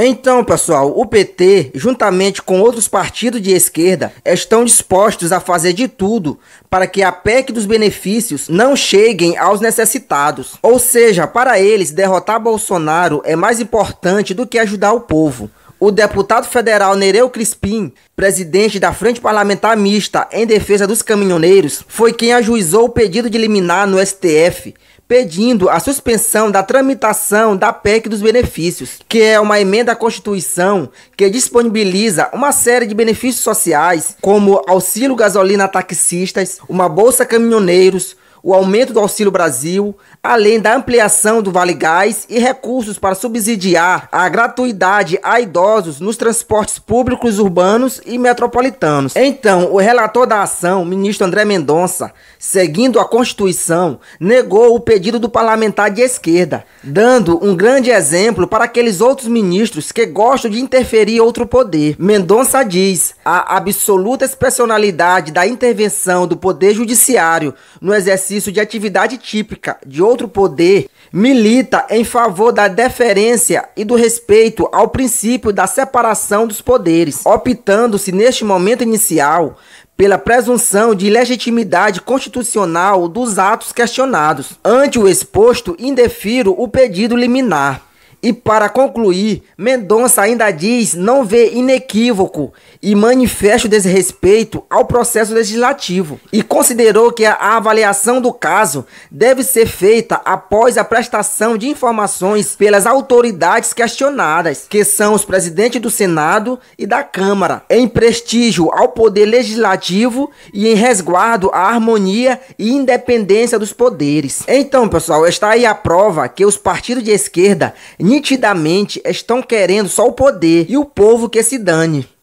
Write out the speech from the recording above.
Então, pessoal, o PT, juntamente com outros partidos de esquerda, estão dispostos a fazer de tudo para que a PEC dos benefícios não cheguem aos necessitados. Ou seja, para eles, derrotar Bolsonaro é mais importante do que ajudar o povo o deputado federal Nereu Crispim, presidente da Frente Parlamentar Mista em Defesa dos Caminhoneiros, foi quem ajuizou o pedido de liminar no STF, pedindo a suspensão da tramitação da PEC dos benefícios, que é uma emenda à Constituição que disponibiliza uma série de benefícios sociais, como auxílio gasolina a taxistas, uma bolsa caminhoneiros, o aumento do Auxílio Brasil, além da ampliação do Vale Gás e recursos para subsidiar a gratuidade a idosos nos transportes públicos urbanos e metropolitanos. Então, o relator da ação, ministro André Mendonça, seguindo a Constituição, negou o pedido do parlamentar de esquerda, dando um grande exemplo para aqueles outros ministros que gostam de interferir outro poder. Mendonça diz: a absoluta expressionalidade da intervenção do Poder Judiciário no exercício exercício de atividade típica de outro poder milita em favor da deferência e do respeito ao princípio da separação dos poderes, optando-se neste momento inicial pela presunção de legitimidade constitucional dos atos questionados. Ante o exposto, indefiro o pedido liminar. E para concluir, Mendonça ainda diz não ver inequívoco e manifesto desrespeito ao processo legislativo e considerou que a avaliação do caso deve ser feita após a prestação de informações pelas autoridades questionadas, que são os presidentes do Senado e da Câmara, em prestígio ao poder legislativo e em resguardo à harmonia e independência dos poderes. Então, pessoal, está aí a prova que os partidos de esquerda Nitidamente estão querendo só o poder e o povo que se dane.